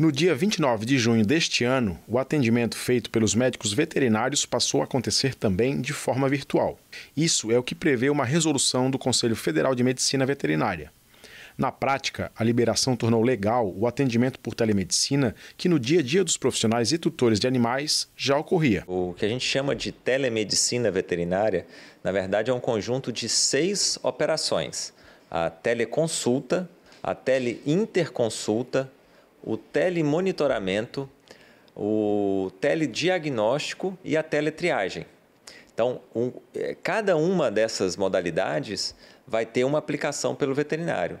No dia 29 de junho deste ano, o atendimento feito pelos médicos veterinários passou a acontecer também de forma virtual. Isso é o que prevê uma resolução do Conselho Federal de Medicina Veterinária. Na prática, a liberação tornou legal o atendimento por telemedicina que no dia a dia dos profissionais e tutores de animais já ocorria. O que a gente chama de telemedicina veterinária, na verdade, é um conjunto de seis operações: a teleconsulta, a teleinterconsulta, o telemonitoramento, o telediagnóstico e a teletriagem. Então, um, é, cada uma dessas modalidades vai ter uma aplicação pelo veterinário.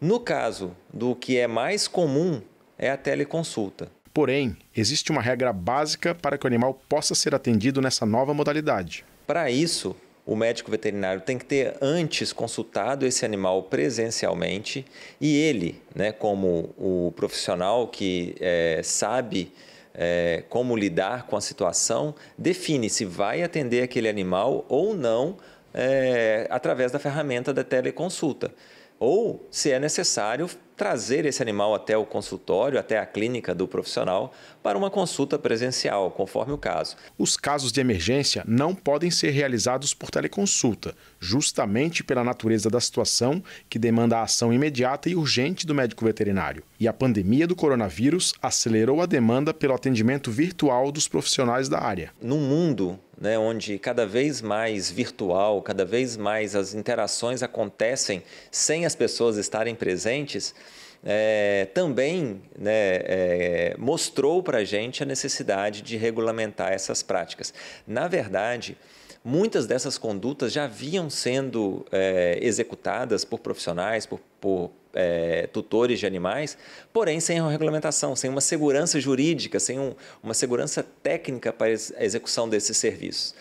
No caso do que é mais comum, é a teleconsulta. Porém, existe uma regra básica para que o animal possa ser atendido nessa nova modalidade. Para isso, o médico veterinário tem que ter antes consultado esse animal presencialmente e ele, né, como o profissional que é, sabe é, como lidar com a situação, define se vai atender aquele animal ou não é, através da ferramenta da teleconsulta ou se é necessário trazer esse animal até o consultório, até a clínica do profissional, para uma consulta presencial, conforme o caso. Os casos de emergência não podem ser realizados por teleconsulta, justamente pela natureza da situação, que demanda a ação imediata e urgente do médico veterinário. E a pandemia do coronavírus acelerou a demanda pelo atendimento virtual dos profissionais da área. No mundo né, onde cada vez mais virtual, cada vez mais as interações acontecem sem as pessoas estarem presentes, é, também né, é, mostrou para a gente a necessidade de regulamentar essas práticas. Na verdade, muitas dessas condutas já vinham sendo é, executadas por profissionais, por, por é, tutores de animais, porém sem uma regulamentação, sem uma segurança jurídica, sem um, uma segurança técnica para a execução desses serviços.